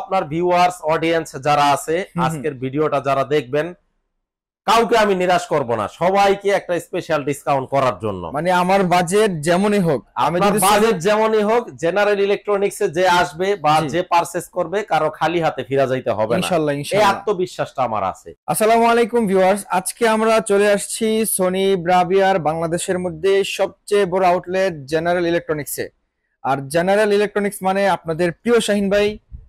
আপনার viewers audience যারা আছে আজকের ভিডিওটা যারা দেখবেন কাউকে আমি নিরাশ করব না সবাইকে একটা স্পেশাল ডিসকাউন্ট করার জন্য মানে আমার বাজেট যেমনই হোক আমি যদি বাজেট যেমনই হোক জেনারেল ইলেকট্রনিক্স যে আসবে বা যে পারচেজ করবে কারো খালি হাতে ফিরা যাইতে হবে না ইনশাআল্লাহ ইনশাআল্লাহ এই আত্মবিশ্বাসটা আমার আছে আসসালামু আলাইকুম ভিউয়ার্স আজকে আমরা চলে আসছি সনি ব্রাভিয়ার বাংলাদেশের মধ্যে সবচেয়ে বড় আউটলেট জেনারেল ইলেকট্রনিক্সে আর জেনারেল ইলেকট্রনিক্স মানে আপনাদের প্রিয় শাহিন ভাই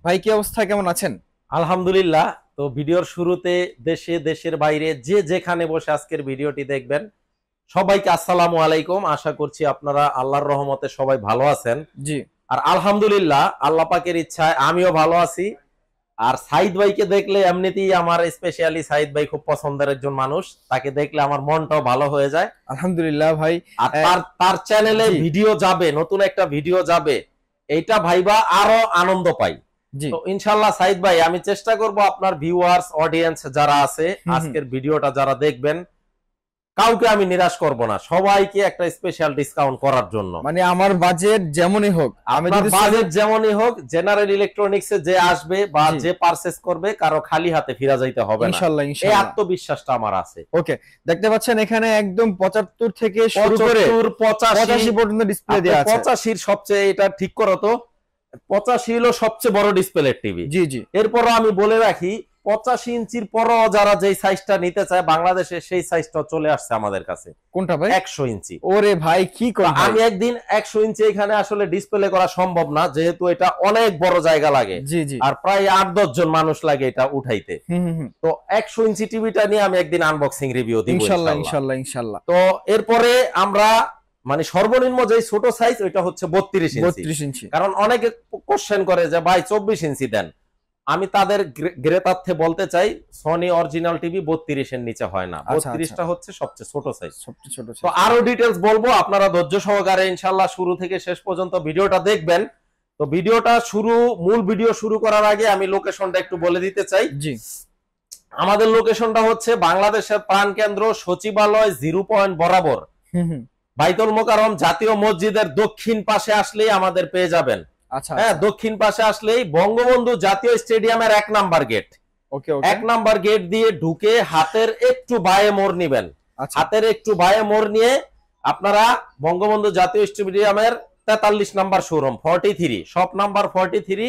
ভাই কি অবস্থা কেমন আছেন আলহামদুলিল্লাহ তো ভিডিওর শুরুতে দেশে দেশের বাইরে যে যেখানে বসে আজকের ভিডিওটি দেখবেন সবাইকে আসসালাম আলাইকুম আশা করছি আপনারা আল্লাহর রহমতে সবাই ভালো আছেন জি আর আলহামদুলিল্লাহ আল্লাহ পাকের ইচ্ছায় আমিও ভালো আছি আর সাইদ ভাইকে দেখলে এমনিতেই আমার স্পেশালি সাইদ ভাই খুব পছন্দের একজন মানুষ তাকে দেখলে আমার মনটাও ভালো হয়ে যায় আলহামদুলিল্লাহ ভাই আর তার তার চ্যানেলে ভিডিও যাবে নতুন একটা ভিডিও যাবে এইটা ভাইবা আরো আনন্দ পাই ইনশাল্লাহ সাইদ ভাই আমি চেষ্টা করব আপনার ভিউয়ার্স অডিয়েন্স যারা আছে আজকের ভিডিওটা যারা দেখবেন কাউকে আমি নিরাশ করব না সবাইকে একটা স্পেশাল ডিসকাউন্ট করার জন্য মানে আমার বাজেট যেমনই হোক আমি বাজেট যেমনই হোক জেনারেল ইলেকট্রনিক্স যে আসবে বা যে পারচেজ করবে কারো খালি হাতে ফিরা যাইতে হবে না ইনশাআল্লাহ ইনশাআল্লাহ এই আত্মবিশ্বাসটা আমার আছে ওকে দেখতে পাচ্ছেন এখানে একদম 75 থেকে শুরু করে 75 পর্যন্ত ডিসপ্লে দেয়া আছে 85 এর সবচেয়ে এটা ঠিক করো তো পঁচাশি হলো সবচেয়ে বড় ডিসপ্লে টিভি জি জি এরপরও আমি বলে রাখি পঁচাশি ইঞ্চির পরও যারা যে সাইজটা নিতে চায় বাংলাদেশে সেই সাইজটা চলে আসছে আমাদের কাছে কোনটা ভাই একশো ইঞ্চি ওরে ভাই কি আমি একদিন একশো ইঞ্চি এখানে আসলে ডিসপ্লে করা সম্ভব না যেহেতু এটা অনেক বড় জায়গা লাগে জি জি আর প্রায় আট দশ জন মানুষ লাগে এটা উঠাইতে তো একশো ইঞ্চি টিভিটা নিয়ে আমি একদিন আনবক্সিং রিভিউ দিই ইনশাল্লাহ ইনশাল্লাহ ইনশাল্লাহ তো এরপরে আমরা মানে সর্বনিম্ন যে ছোট সাইজ ওইটা হচ্ছে বত্রিশ ইঞ্চি কারণ অনেকে কোশ্চেন করে যে ভাই চব্বিশ ইঞ্চি দেন আমি তাদের গ্রেতার্থে বলতে চাই সনি অরিজিনাল টিভি বত্রিশ এর নিচে হয় না আচ্ছা, আচ্ছা। বত্রিশটা হচ্ছে সবচেয়ে ছোট সাইজ সবচেয়ে ছোট তো আরো ডিটেলস বলবো আপনারা ধৈর্য সহকারে ইনশাল্লাহ শুরু থেকে শেষ পর্যন্ত ভিডিওটা দেখবেন তো ভিডিওটা শুরু মূল ভিডিও শুরু করার আগে আমি লোকেশনটা একটু বলে দিতে চাই জি আমাদের লোকেশনটা হচ্ছে বাংলাদেশের প্রাণ কেন্দ্র সচিবালয় জিরো পয়েন্ট বরাবর বাইতুল মোকারম জাতীয় মসজিদের দক্ষিণ পাশে আসলেই আমাদের পেয়ে যাবেন আচ্ছা হ্যাঁ আচ্ছা। দক্ষিণ পাশে আসলেই বঙ্গবন্ধু জাতীয় স্টেডিয়ামের এক নাম্বার গেট এক নাম্বার গেট দিয়ে ঢুকে হাতের একটু বায়ে মোড় নিবেন আচ্ছা। হাতের একটু বায়ে মোর নিয়ে আপনারা বঙ্গবন্ধু জাতীয় স্টেডিয়ামের তেতাল্লিশ number showroom forty three shop number forty three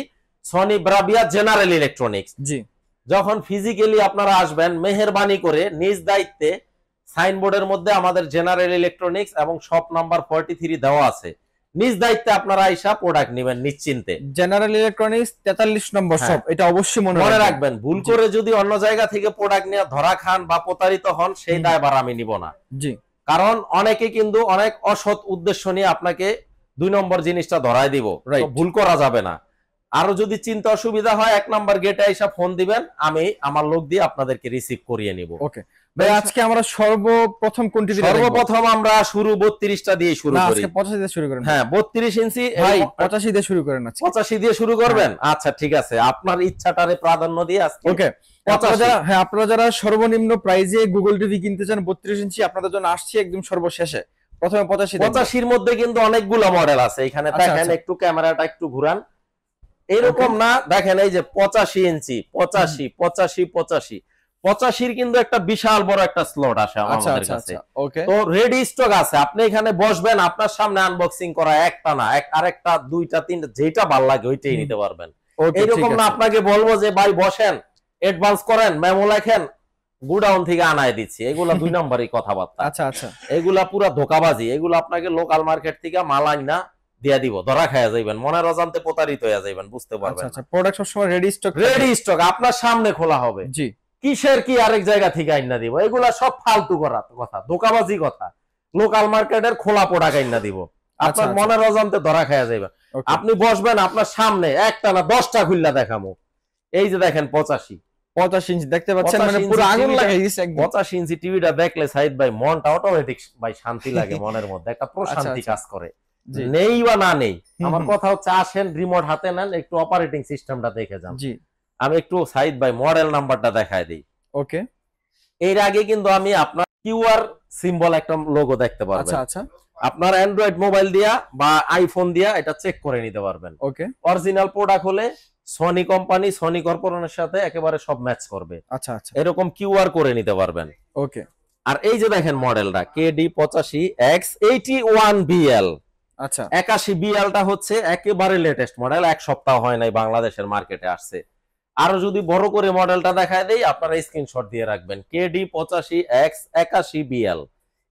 Sony Bravia general electronics ji যখন ফিজিক্যালি আপনারা আসবেন মেহরবানি করে নিজ দায়িত্বে সাইনবোর্ডের মধ্যে আমাদের জেনারেল ইলেকট্রনিক্স এবং শপ নাম্বার ফর্টি থ্রি দেওয়া আছে নিজ দায়িত্বে আপনারা আইসা প্রোডাক্ট নেবেন নিশ্চিন্তে জেনারেল ইলেকট্রনিক্স তেতাল্লিশ নম্বর হ্যাঁ। শপ এটা অবশ্যই মনে রাখবেন ভুল করে যদি অন্য জায়গা থেকে প্রোডাক্ট নিয়ে ধরা খান বা প্রতারিত হন সেই দায় বার আমি নিব না জি কারণ অনেকে কিন্তু অনেক অসৎ উদ্দেশ্য নিয়ে আপনাকে দুই নম্বর জিনিসটা ধরাই দিব ভুল করা যাবে না আরো যদি চিন্তা অসুবিধা হয় এক নম্বর গেটে এসে ফোন দিবেন আমি আমার লোক দিয়ে আপনাদেরকে রিসিভ করিয়ে নিব ওকে ভাই আজকে আমরা সর্বপ্রথম কোনটি সর্বপ্রথম আমরা শুরু দিয়ে শুরু করি আজকে 85 দিয়ে শুরু করেন হ্যাঁ 32 ইঞ্চি ভাই 85 দিয়ে শুরু করেন আজকে 85 দিয়ে শুরু করবেন হ্যাঁ। আচ্ছা ঠিক আছে আপনার ইচ্ছাটারে প্রাধান্য দিয়ে আজকে ওকে হ্যাঁ আপনারা যারা সর্বনিম্ন প্রাইজে গুগল টিভি কিনতে চান 32 ইঞ্চি আপনাদের জন্য আসছে একদম সর্বশেষে প্রথমে 85 85 এর মধ্যে কিন্তু অনেকগুলো মডেল আছে এখানে আচ্ছা, দেখেন আচ্ছা। একটু ক্যামেরাটা একটু ঘুরান এরকম না দেখেন এই যে 85 ইঞ্চি 85 85 85 পঁচাশির কিন্তু একটা বিশাল বড় একটা স্লট আসে আচ্ছা, আমাদের আচ্ছা, কাছে আচ্ছা, তো রেডি স্টক আছে আপনি এখানে বসবেন আপনার সামনে আনবক্সিং করা একটা না এক আরেকটা দুইটা তিনটা যেটা ভাল লাগে ওইটাই নিতে পারবেন এইরকম না আপনাকে বলবো যে ভাই বসেন এডভান্স করেন মেমো লেখেন গুডাউন থেকে আনায় দিচ্ছি এগুলা দুই নম্বরই কথাবার্তা আচ্ছা আচ্ছা এগুলা পুরা ধোকাবাজি এগুলো আপনাকে লোকাল মার্কেট থেকে মাল আইন না দিয়া দিব ধরা খায়া যাইবেন মনের অজান্তে প্রতারিত হয়ে যাইবেন বুঝতে পারবেন আচ্ছা প্রোডাক্ট সব সময় রেডি স্টক রেডি স্টক আপনার সামনে খোলা হবে জি কিসের কি আরেক জায়গা থেকে আইনা দিব এগুলা সব ফালতু করা কথা ধোকাবাজি কথা লোকাল মার্কেটের খোলা পোড়া আইনা দিব আচ্ছা, আপনার আচ্ছা। মনের অজান্তে ধরা খাইয়া যাইবা আপনি বসবেন আপনার সামনে একটা না দশটা খুললা দেখামো এই যে দেখেন পঁচাশি পঁচাশি ইঞ্চি দেখতে পাচ্ছেন মানে পুরো লাগাই দিছে পঁচাশি ইঞ্চি টিভিটা দেখলে সাইদ ভাই মনটা অটোমেটিক ভাই শান্তি লাগে মনের মধ্যে একটা প্রশান্তি আচ্ছা, কাজ করে নেই বা না নেই আমার কথা হচ্ছে আসেন রিমোট হাতে নেন একটু অপারেটিং সিস্টেমটা দেখে যান আমি একটু সাইদ ভাই মডেল নাম্বারটা দেখায় দিই ওকে এর আগে কিন্তু আমি আপনার কিউআর সিম্বল একটা লোগো দেখতে পারবেন আচ্ছা আচ্ছা আপনার অ্যান্ড্রয়েড মোবাইল দিয়া বা আইফোন দিয়া এটা চেক করে নিতে পারবেন ওকে অরিজিনাল প্রোডাক্ট হলে সনি কোম্পানি সনি কর্পোরেশনের সাথে একেবারে সব ম্যাচ করবে আচ্ছা আচ্ছা এরকম কিউআর করে নিতে পারবেন ওকে আর এই যে দেখেন মডেলটা কেডি পঁচাশি এক্স এইটি ওয়ান বিএল আচ্ছা একাশি বিএলটা হচ্ছে একেবারে লেটেস্ট মডেল এক সপ্তাহ হয় নাই বাংলাদেশের মার্কেটে আসছে আরো যদি বড় করে মডেলটা দেখায় দেই আপনারা স্ক্রিনশট দিয়ে রাখবেন কেডি পঁচাশি এক্স একাশি বিএল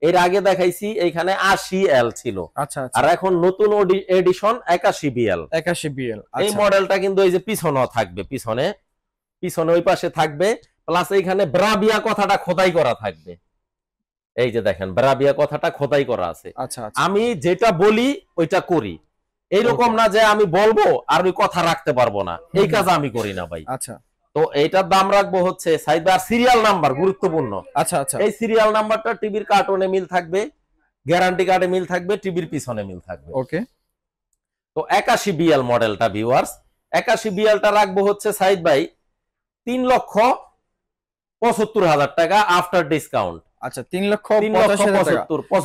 এর আগে দেখাইছি এখানে আশি এল ছিল আচ্ছা, আচ্ছা। আর এখন নতুন এডিশন একাশি বিএল একাশি বিএল এই আচ্ছা। মডেলটা কিন্তু এই যে পিছনে থাকবে পিছনে পিছনে ওই পাশে থাকবে প্লাস এইখানে ব্রাবিয়া কথাটা খোদাই করা থাকবে এই যে দেখেন ব্রাবিয়া কথাটা খোদাই করা আছে আচ্ছা আমি যেটা বলি ওইটা করি এইরকম না যে আমি বলবো আর ওই কথা রাখতে পারবো না এই কাজ আমি করি না ভাই আচ্ছা তো এইটার দাম রাখবো হচ্ছে সাইবার সিরিয়াল নাম্বার গুরুত্বপূর্ণ আচ্ছা আচ্ছা এই সিরিয়াল নাম্বারটা টিভির কার্টনে মিল থাকবে গ্যারান্টি কার্ডে মিল থাকবে টিভির পিছনে মিল থাকবে ওকে তো একাশি বিএল মডেলটা ভিউয়ার্স একাশি বিএলটা রাখবো হচ্ছে সাইদ ভাই তিন লক্ষ পঁচাত্তর হাজার টাকা আফটার ডিসকাউন্ট আচ্ছা তিন লক্ষ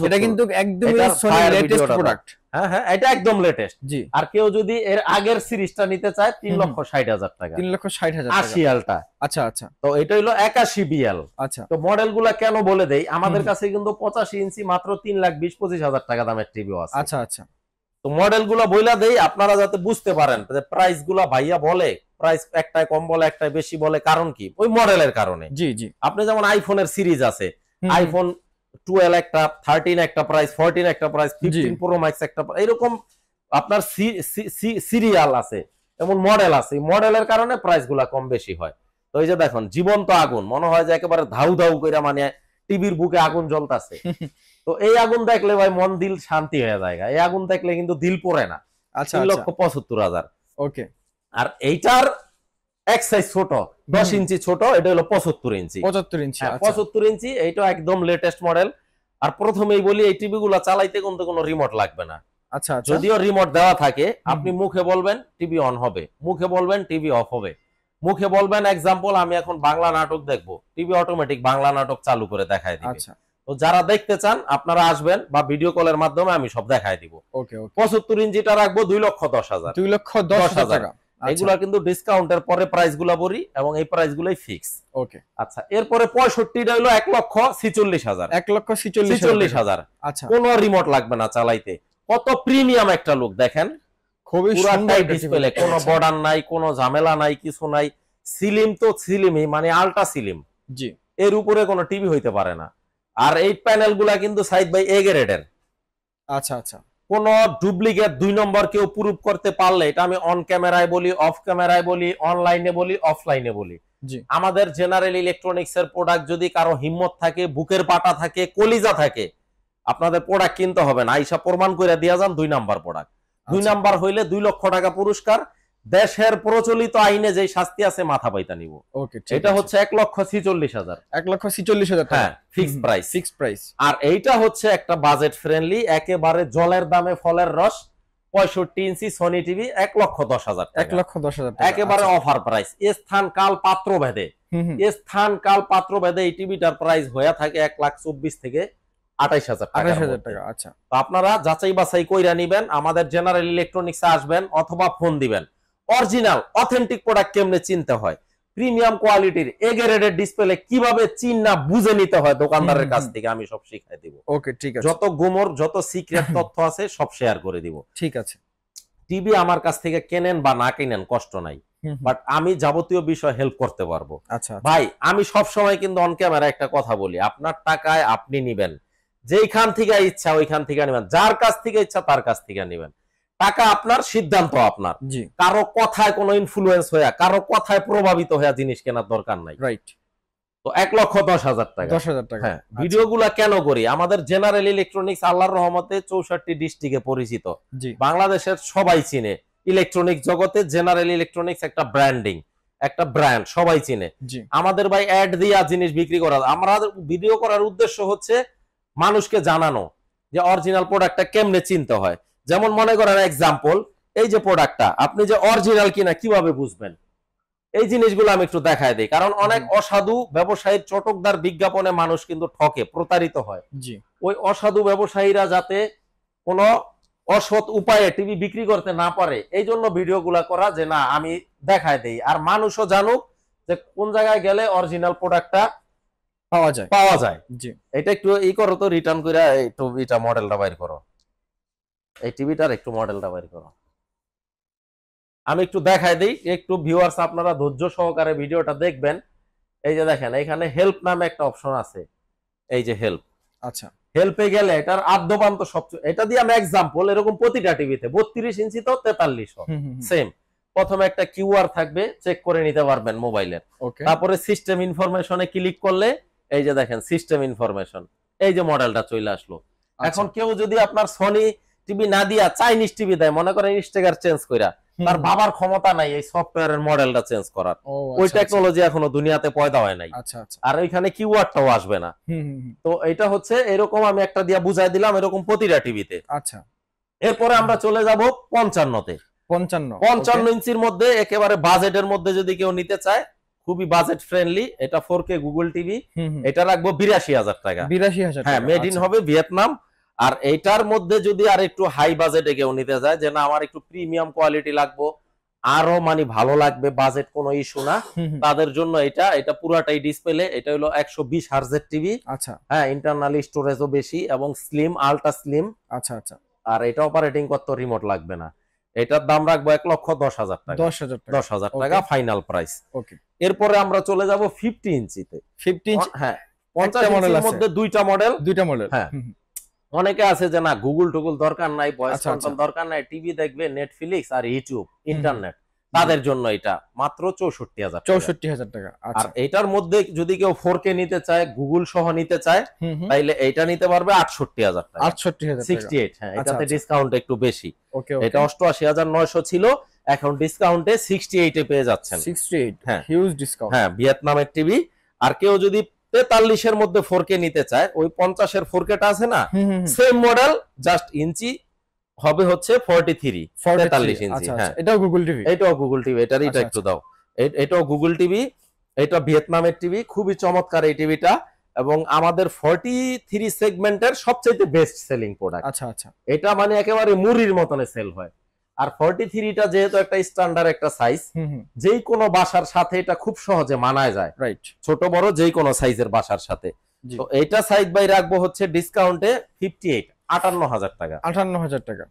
এটা কিন্তু একদমই প্রোডাক্ট হ্যাঁ হ্যাঁ এটা একদম লেটেস্ট জি আর কেউ যদি এর আগের সিরিজটা নিতে চায় তিন লক্ষ ষাট হাজার টাকা তিন লক্ষ ষাট হাজার আশি আলটা আচ্ছা আচ্ছা তো এটা হলো একাশি বিয়াল আচ্ছা তো মডেলগুলা কেন বলে দেয় আমাদের কাছে কিন্তু পঁচাশি ইঞ্চি মাত্র তিন লাখ বিশ পঁচিশ হাজার টাকা দামের টিভি আছে আচ্ছা আচ্ছা তো মডেল গুলা বইলা দেয় আপনারা যাতে বুঝতে পারেন প্রাইস গুলা ভাইয়া বলে প্রাইস একটাই কম বলে একটাই বেশি বলে কারণ কি ওই মডেলের কারণে জি জি আপনি যেমন আইফোনের সিরিজ আছে আইফোন টুয়েলভ একটা থার্টিন একটা প্রাইস ফোরটিন একটা প্রাইস ফিফটিন প্রো ম্যাক্স একটা এরকম আপনার সিরিয়াল আছে এমন মডেল আছে মডেলের কারণে প্রাইস গুলা কম বেশি হয় তো এই যে দেখুন জীবন্ত আগুন মনে হয় যে একেবারে ধাউ ধাউ করে মানে টিভির বুকে আগুন জ্বলতাছে তো এই আগুন দেখলে ভাই মন দিল শান্তি হয়ে যায় এই আগুন দেখলে কিন্তু দিল পড়ে না আচ্ছা, আচ্ছা। লক্ষ পঁচাত্তর হাজার ওকে আর এইটার এক সাইজ ছোট ইঞ্চি ছোট এটা হলো ইঞ্চি ইঞ্চি হ্যাঁ, আচ্ছা। ইঞ্চি এটা একদম লেটেস্ট মডেল আর প্রথমেই বলি এই কিন্তু কোনো রিমোট লাগবে না আচ্ছা, আচ্ছা। যদিও রিমোট দেওয়া থাকে আপনি মুখে বলবেন টিভি অন হবে মুখে বলবেন টিভি অফ হবে মুখে বলবেন এক্সাম্পল আমি এখন বাংলা নাটক দেখব টিভি অটোমেটিক বাংলা নাটক চালু করে দেখায় দিবে আচ্ছা। তো যারা দেখতে চান আপনারা আসবেন বা ভিডিও কলের মাধ্যমে আমি সব দেখায় দিব পঁচাত্তর ইঞ্চিটা রাখবো দুই লক্ষ দশ হাজার দুই লক্ষ দশ হাজার আচ্ছা। এগুলা কিন্তু ডিসকাউন্টের পরে প্রাইস গুলা বলি এবং এই প্রাইস গুলাই ফিক্স ওকে আচ্ছা এরপরে পঁয়ষট্টিটা হলো এক লক্ষ ছিচল্লিশ হাজার এক লক্ষ ছিচল্লিশ হাজার আচ্ছা কোনো রিমোট লাগবে না চালাইতে কত প্রিমিয়াম একটা লোক দেখেন খুবই সুন্দর ডিসপ্লে আচ্ছা। বর্ডার নাই কোন ঝামেলা নাই কিছু নাই সিলিম তো সিলিমই মানে আলট্রা সিলিম জি এর উপরে কোনো টিভি হইতে পারে না আর এই প্যানেল গুলা কিন্তু সাইড বাই এ আচ্ছা আচ্ছা কোন ডুপ্লিকেট দুই নম্বর কেউ প্রুভ করতে পারলে এটা আমি অন ক্যামেরায় বলি অফ ক্যামেরায় বলি অনলাইনে বলি অফলাইনে বলি আমাদের জেনারেল ইলেকট্রনিক্স এর প্রোডাক্ট যদি কারো হিম্মত থাকে বুকের পাটা থাকে কলিজা থাকে আপনাদের প্রোডাক্ট কিনতে হবে না আইসা প্রমাণ করে দিয়া যান দুই নাম্বার প্রোডাক্ট দুই আচ্ছা। নাম্বার হইলে দুই লক্ষ টাকা পুরস্কার দেশের প্রচলিত আইনে যে শাস্তি আছে মাথা পাইতা নিব এটা হচ্ছে এক লক্ষ ছিচল্লিশ হাজার এক লক্ষ ছিচল্লিশ হাজার হ্যাঁ ফিক্স প্রাইস ফিক্স প্রাইস আর এইটা হচ্ছে একটা বাজেট ফ্রেন্ডলি একেবারে জলের দামে ফলের রস পঁয়ষট্টি ইঞ্চি সনি টিভি এক লক্ষ দশ হাজার এক লক্ষ দশ হাজার একেবারে অফার আচ্ছা। প্রাইস স্থান কাল পাত্র ভেদে স্থান কাল পাত্র ভেদে এই টিভিটার প্রাইস হয়ে থাকে এক লাখ চব্বিশ থেকে আঠাইশ হাজার হাজার টাকা আচ্ছা তো আপনারা যাচাই বাছাই কইরা নিবেন আমাদের জেনারেল ইলেকট্রনিক্স আসবেন অথবা ফোন দিবেন অরিজিনাল অথেন্টিক প্রোডাক্ট কেমনে চিনতে হয় প্রিমিয়াম কোয়ালিটির এ গ্রেডের ডিসপ্লে কিভাবে চিন্না বুঝে নিতে হয় দোকানদারের কাছ থেকে আমি সব শিখাই দিব ওকে ঠিক আছে যত গুমর যত সিক্রেট তথ্য আছে সব শেয়ার করে দিব ঠিক আছে টিভি আমার কাছ থেকে কেনেন বা না কেনেন কষ্ট নাই বাট আমি যাবতীয় বিষয় হেল্প করতে পারবো আচ্ছা, আচ্ছা ভাই আমি সব সময় কিন্তু অন ক্যামেরা একটা কথা বলি আপনার টাকায় আপনি নিবেন যেইখান থেকে ইচ্ছা ওইখান থেকে নেবেন যার কাছ থেকে ইচ্ছা তার কাছ থেকে নেবেন টাকা আপনার সিদ্ধান্ত আপনার কারো কথায় কোনো ইনফ্লুয়েন্স হইয়া কারো কথায় প্রভাবিত হইয়া জিনিস কেনার দরকার নাই রাইট তো এক লক্ষ দশ হাজার টাকা দশ হাজার টাকা হ্যাঁ আচ্ছা। ভিডিও গুলা কেন করি আমাদের জেনারেল ইলেকট্রনিক্স আল্লাহর রহমতে চৌষট্টি ডিস্ট্রিক্টে পরিচিত বাংলাদেশের সবাই চিনে ইলেকট্রনিক জগতে জেনারেল ইলেকট্রনিক্স একটা ব্র্যান্ডিং একটা ব্র্যান্ড সবাই চিনে আমাদের ভাই অ্যাড দিয়া জিনিস বিক্রি করা আমরা ভিডিও করার উদ্দেশ্য হচ্ছে মানুষকে জানানো যে অরিজিনাল প্রোডাক্টটা কেমনে চিনতে হয় যেমন মনে করেন এক্সাম্পল এই যে প্রোডাক্টটা আপনি যে অরিজিনাল কিনা কিভাবে বুঝবেন এই জিনিসগুলো আমি একটু দেখায় দিই কারণ অনেক অসাধু ব্যবসায়ীর চটকদার বিজ্ঞাপনে মানুষ কিন্তু ঠকে প্রতারিত হয় ওই অসাধু ব্যবসায়ীরা যাতে কোন অসৎ উপায়ে টিভি বিক্রি করতে না পারে এই জন্য ভিডিওগুলা করা যে না আমি দেখায় দেই আর মানুষও জানুক যে কোন জায়গায় গেলে অরিজিনাল প্রোডাক্টটা পাওয়া যায় পাওয়া যায় এটা একটু ই করো তো রিটার্ন করে একটু এটা মডেলটা বাইর করো এই টিভিটার একটু মডেলটা বের করো আমি একটু দেখাই দিই একটু ভিউয়ার্স আপনারা ধৈর্য সহকারে ভিডিওটা দেখবেন এই যে দেখেন এখানে হেল্প নামে একটা অপশন আছে এই যে হেল্প আচ্ছা হেল্পে গেলে এটার আদ্যপান্ত সবচেয়ে এটা দিয়ে আমি এক্সাম্পল এরকম প্রতিটা টিভিতে বত্রিশ ইঞ্চি তো তেতাল্লিশ সেম প্রথমে একটা কিউআর থাকবে চেক করে নিতে পারবেন মোবাইলের তারপরে সিস্টেম ইনফরমেশনে ক্লিক করলে এই যে দেখেন সিস্টেম ইনফরমেশন এই যে মডেলটা চলে আসলো আচ্ছা। এখন কেউ যদি আপনার সনি টিভি না দিয়া চাইনিজ টিভি দেয় মনে করেন স্টেকার চেঞ্জ কইরা তার বাবার ক্ষমতা নাই এই সফটওয়্যারের মডেলটা চেঞ্জ করার ওই টেকনোলজি আচ্ছা, আচ্ছা। এখনো দুনিয়াতে পয়দা হয় নাই আচ্ছা, আর এখানে কিওয়ার্ডটাও আসবে না তো এটা হচ্ছে এরকম আমি একটা দিয়া বুঝাই দিলাম এরকম প্রতিটা টিভিতে আচ্ছা এরপরে আমরা চলে যাব পঞ্চান্নতে পঞ্চান্ন পঞ্চান্ন ইঞ্চির মধ্যে একেবারে বাজেটের মধ্যে যদি কেউ নিতে চায় খুবই বাজেট ফ্রেন্ডলি এটা ফোর কে গুগল টিভি এটা রাখবো বিরাশি হাজার টাকা বিরাশি হাজার হ্যাঁ মেড ইন হবে ভিয়েতনাম আর এটার মধ্যে যদি আর একটু হাই বাজেটে কেউ নিতে যায় যে না আমার একটু প্রিমিয়াম কোয়ালিটি লাগবো আরো মানে ভালো লাগবে বাজেট কোনো ইস্যু না তাদের জন্য এটা এটা পুরাটাই ডিসপ্লে এটা হলো একশো বিশ হার্জের টিভি আচ্ছা হ্যাঁ ইন্টারনাল স্টোরেজও বেশি এবং স্লিম আলট্রা স্লিম আচ্ছা আচ্ছা আর এটা অপারেটিং করতে রিমোট লাগবে না এটার দাম রাখবো এক লক্ষ দশ হাজার টাকা দশ হাজার দশ হাজার টাকা ফাইনাল প্রাইস ওকে এরপরে আমরা চলে যাব ফিফটি ইঞ্চিতে ফিফটি ইঞ্চি হ্যাঁ পঞ্চাশ মডেল মধ্যে দুইটা মডেল দুইটা মডেল হ্যাঁ অনেকে আছে যে না গুগল টুগুল দরকার নাই কন্ট্রোল আচ্ছা, আচ্ছা। দরকার নাই টিভি দেখবে নেটফ্লিক্স আর ইউটিউব ইন্টারনেট তাদের জন্য এটা মাত্র চৌষট্টি হাজার চৌষট্টি হাজার টাকা আচ্ছা। আর এটার মধ্যে যদি কেউ ফোর কে নিতে চায় গুগল সহ নিতে চায় তাইলে এটা নিতে পারবে আটষট্টি হাজার টাকা আটষট্টি হাজার সিক্সটি এইট হ্যাঁ এটাতে ডিসকাউন্ট একটু বেশি এটা অষ্টআশি হাজার নয়শো ছিল এখন ডিসকাউন্টে সিক্সটি এইটে পেয়ে যাচ্ছেন সিক্সটি এইট হ্যাঁ হিউজ ডিসকাউন্ট হ্যাঁ ভিয়েতনামের টিভি আর কেউ যদি এর মধ্যে ফোরকে নিতে চায় ওই এর পঞ্চাশের ফোরকেটা আছে না সেম মডেল জাস্ট ইঞ্চি হবে হচ্ছে ফর্টি থ্রি তেতাল্লিশ আচ্ছা, ইঞ্চি আচ্ছা, হ্যাঁ এটাও গুগল টিভি এটাও গুগল টিভি এটার এটা একটু আচ্ছা। দাও এটাও গুগল টিভি এটা ভিয়েতনামের টিভি খুবই চমৎকার এই টিভিটা এবং আমাদের ফর্টি থ্রি সেগমেন্টের সবচেয়ে বেস্ট সেলিং প্রোডাক্ট আচ্ছা আচ্ছা এটা মানে একেবারে মুড়ির মতনে সেল হয় আর ফর্টি থ্রিটা যেহেতু একটা স্ট্যান্ডার্ড একটা সাইজ যেই কোনো বাসার সাথে এটা খুব সহজে মানায় যায় রাইট ছোট বড় যেই কোনো সাইজের বাসার সাথে তো এটা সাইজ বাই রাখবো হচ্ছে ডিসকাউন্টে ফিফটি এইট আটান্ন হাজার টাকা আটান্ন হাজার টাকা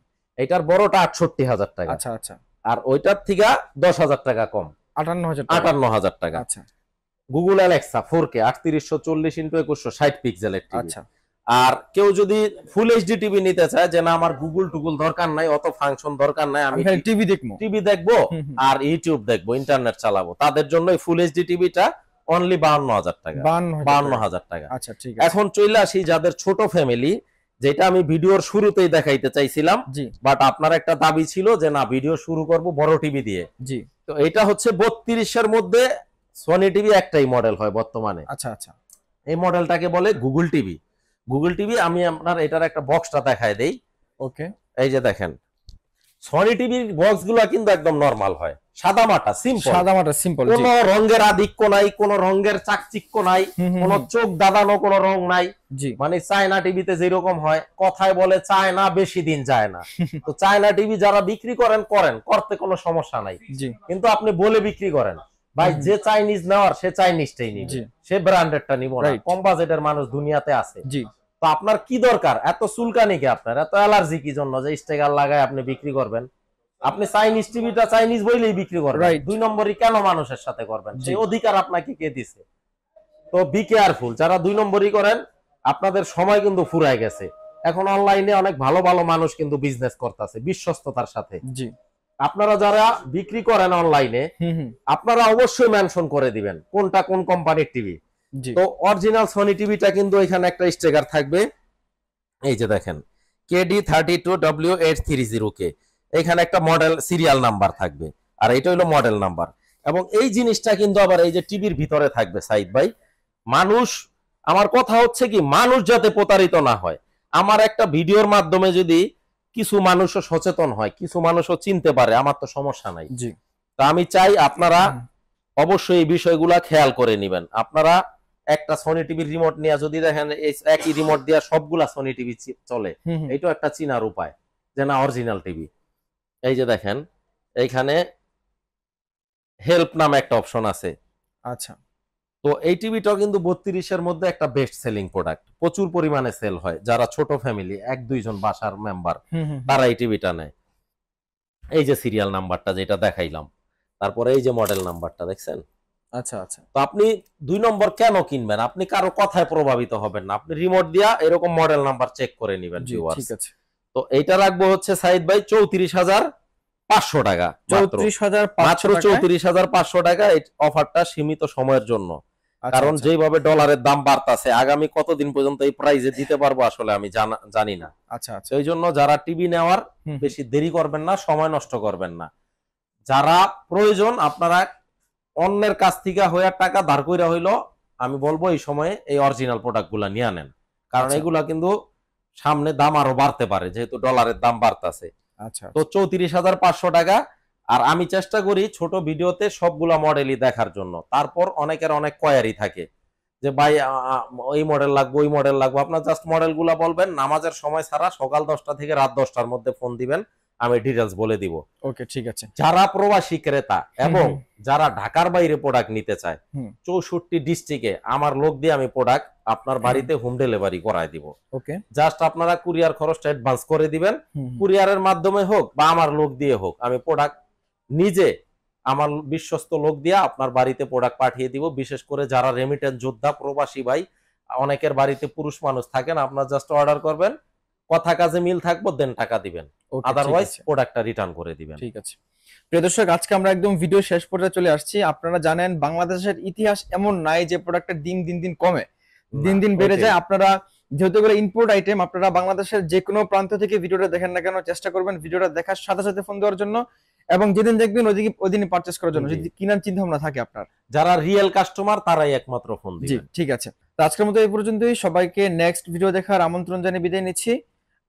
এটার বড়টা আটষট্টি হাজার টাকা আচ্ছা আচ্ছা আর ওইটার থেকে দশ হাজার টাকা কম আটান্ন হাজার আটান্ন হাজার টাকা আচ্ছা গুগল অ্যালেক্সা ফোর কে আটত্রিশশো চল্লিশ ইন্টু একুশশো ষাট পিক্সেলের আচ্ছা আর কেউ যদি ফুল এইচডি টিভি নিতে চায় যে না আমার গুগল টুগল দরকার নাই অত ফাংশন দরকার নাই আমি টিভি দেখবো টিভি দেখবো আর ইউটিউব দেখবো ইন্টারনেট চালাবো তাদের জন্য ফুল এইচডি টিভিটা অনলি বাহান্ন হাজার টাকা বাহান্ন হাজার টাকা আচ্ছা ঠিক এখন চলে আসি যাদের ছোট ফ্যামিলি যেটা আমি ভিডিওর শুরুতেই দেখাইতে চাইছিলাম বাট আপনার একটা দাবি ছিল যে না ভিডিও শুরু করব বড় টিভি দিয়ে জি তো এটা হচ্ছে বত্রিশের মধ্যে সোনি টিভি একটাই মডেল হয় বর্তমানে আচ্ছা আচ্ছা এই মডেলটাকে বলে গুগল টিভি গুগল টিভি আমি আপনার এটার একটা বক্সটা দেখায় দেই ওকে এই যে দেখেন সনি টিভির বক্সগুলো কিন্তু একদম নরমাল হয় সাদা মাটা সিম্পল সাদা মাটা সিম্পল কোন রঙের আধিক্য নাই কোন রঙের চাকচিক্য নাই কোন চোখ দাদানো কোন রং নাই মানে চায়না টিভিতে যেরকম হয় কথায় বলে চায়না বেশি দিন যায় না তো চায়না টিভি যারা বিক্রি করেন করেন করতে কোনো সমস্যা নাই কিন্তু আপনি বলে বিক্রি করেন ভাই যে চাইনিজ নেওয়ার সে চাইনিজটাই নিবে সে ব্র্যান্ডেডটা নিব না কম বাজেটের মানুষ দুনিয়াতে আছে তো আপনার কি দরকার এত চুলকানি কি আপনার এত অ্যালার্জি কি জন্য যে স্টেকার লাগায় আপনি বিক্রি করবেন আপনি চাইনিজ টিভিটা চাইনিজ বইলেই বিক্রি করবেন দুই নম্বরই কেন মানুষের সাথে করবেন সেই অধিকার আপনাকে কে দিছে তো বি কেয়ারফুল যারা দুই নম্বরই করেন আপনাদের সময় কিন্তু ফুরায় গেছে এখন অনলাইনে অনেক ভালো ভালো মানুষ কিন্তু বিজনেস করতেছে বিশ্বস্ততার সাথে জি আপনারা যারা বিক্রি করেন অনলাইনে আপনারা অবশ্যই মেনশন করে দিবেন কোনটা কোন কোম্পানির টিভি তো অরিজিনাল সনি টিভিটা কিন্তু এখানে একটা স্টিকার থাকবে এই যে দেখেন KD thirty two W eight three zero K এখানে একটা মডেল সিরিয়াল নাম্বার থাকবে আর এটা হলো মডেল নাম্বার এবং এই জিনিসটা কিন্তু আবার এই যে টিভির ভিতরে থাকবে সাইদ ভাই মানুষ আমার কথা হচ্ছে কি মানুষ যাতে প্রতারিত না হয় আমার একটা ভিডিওর মাধ্যমে যদি কিছু মানুষও সচেতন হয় কিছু মানুষও চিনতে পারে আমার তো সমস্যা নাই জি তা আমি চাই আপনারা অবশ্যই এই বিষয়গুলা খেয়াল করে নেবেন আপনারা একটা সনি টিভির রিমোট নিয়ে যদি দেখেন একই রিমোট দিয়ে সবগুলা সনি টিভি চলে এটাও একটা চিনার উপায় যে না অরিজিনাল টিভি এই যে দেখেন এইখানে হেল্প নামে একটা অপশন আছে আচ্ছা তো এই টিভিটাও কিন্তু বত্রিশের মধ্যে একটা বেস্ট সেলিং প্রোডাক্ট প্রচুর পরিমাণে সেল হয় যারা ছোট ফ্যামিলি এক দুইজন বাসার মেম্বার তারা এই টিভিটা নেয় এই যে সিরিয়াল নাম্বারটা যেটা দেখাইলাম তারপরে এই যে মডেল নাম্বারটা দেখছেন আচ্ছা আচ্ছা তো আপনি দুই নম্বর কেন কিনবেন আপনি কারো কথায় প্রভাবিত হবেন না আপনি রিমোট দিয়া এরকম মডেল নাম্বার চেক করে নিবেন ঠিক আছে তো এটা রাখবো হচ্ছে সাইদ ভাই চৌত্রিশ হাজার পাঁচশো টাকা চৌত্রিশ হাজার মাত্র চৌত্রিশ হাজার পাঁচশো টাকা অফারটা সীমিত সময়ের জন্য আচ্ছা, কারণ আচ্ছা। যেভাবে ডলারের দাম বাড়তেছে আগামী কতদিন পর্যন্ত এই প্রাইজে দিতে পারবো আসলে আমি জানি না আচ্ছা আচ্ছা এই জন্য যারা টিভি নেওয়ার বেশি দেরি করবেন না সময় নষ্ট করবেন না যারা প্রয়োজন আপনারা অন্যের কাছ থেকে হয়ে টাকা ধার কইরা হইলো আমি বলবো এই সময়ে এই অরিজিনাল প্রোডাক্ট গুলা নিয়ে আনেন কারণ আচ্ছা। এগুলা কিন্তু সামনে দাম আরো বাড়তে পারে যেহেতু ডলারের দাম বাড়তেছে আচ্ছা তো চৌত্রিশ হাজার পাঁচশো টাকা আর আমি চেষ্টা করি ছোট ভিডিওতে সবগুলা মডেলই দেখার জন্য তারপর অনেকের অনেক কয়ারি থাকে যে ভাই ওই মডেল লাগবো ওই মডেল লাগবো আপনার জাস্ট মডেলগুলা বলবেন নামাজের সময় ছাড়া সকাল দশটা থেকে রাত দশটার মধ্যে ফোন দিবেন আমি ডিটেলস বলে দিব ওকে ঠিক আছে যারা প্রবাসী ক্রেতা এবং যারা ঢাকার বাইরে প্রোডাক্ট নিতে চায় চৌষট্টি ডিস্ট্রিক্টে আমার লোক দিয়ে আমি প্রোডাক্ট আপনার বাড়িতে হোম ডেলিভারি করায় দিব ওকে জাস্ট আপনারা কুরিয়ার খরচটা অ্যাডভান্স করে দিবেন কুরিয়ারের মাধ্যমে হোক বা আমার লোক দিয়ে হোক আমি প্রোডাক্ট নিজে আমার বিশ্বস্ত লোক দিয়ে আপনার বাড়িতে প্রোডাক্ট পাঠিয়ে দিব বিশেষ করে যারা রেমিটেন্স যোদ্ধা প্রবাসী ভাই অনেকের বাড়িতে পুরুষ মানুষ থাকেন আপনার জাস্ট অর্ডার করবেন কথা কাজে মিল থাকবো দেন টাকা দিবেন আদারওয়াইজ প্রোডাক্টটা রিটার্ন করে দিবেন ঠিক আছে প্রিয় দর্শক আজকে আমরা একদম ভিডিও শেষ পর্যায়ে চলে আসছি আপনারা জানেন বাংলাদেশের ইতিহাস এমন নাই যে প্রোডাক্টের দিন দিন দিন কমে দিন দিন বেড়ে যায় আপনারা যেহেতু এগুলো ইম্পোর্ট আইটেম আপনারা বাংলাদেশের যে কোনো প্রান্ত থেকে ভিডিওটা দেখেন না কেন চেষ্টা করবেন ভিডিওটা দেখার সাথে সাথে ফোন দেওয়ার জন্য এবং যেদিন দেখবেন ওদিকে ওদিনই পারচেস করার জন্য যদি কিনার চিন্তা ভাবনা থাকে আপনার যারা রিয়েল কাস্টমার তারাই একমাত্র ফোন জি ঠিক আছে তো আজকের মতো এই পর্যন্তই সবাইকে নেক্সট ভিডিও দেখার আমন্ত্রণ জানিয়ে বিদায় নিচ্ছি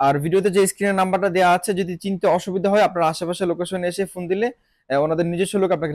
আর ভিডিওতে যে স্ক্রিনের নাম্বারটা দেওয়া আছে যদি চিনতে অসুবিধা হয় আপনার আশেপাশে লোকেশনে এসে ফোন দিলে ওনাদের নিজস্ব লোক আপনাকে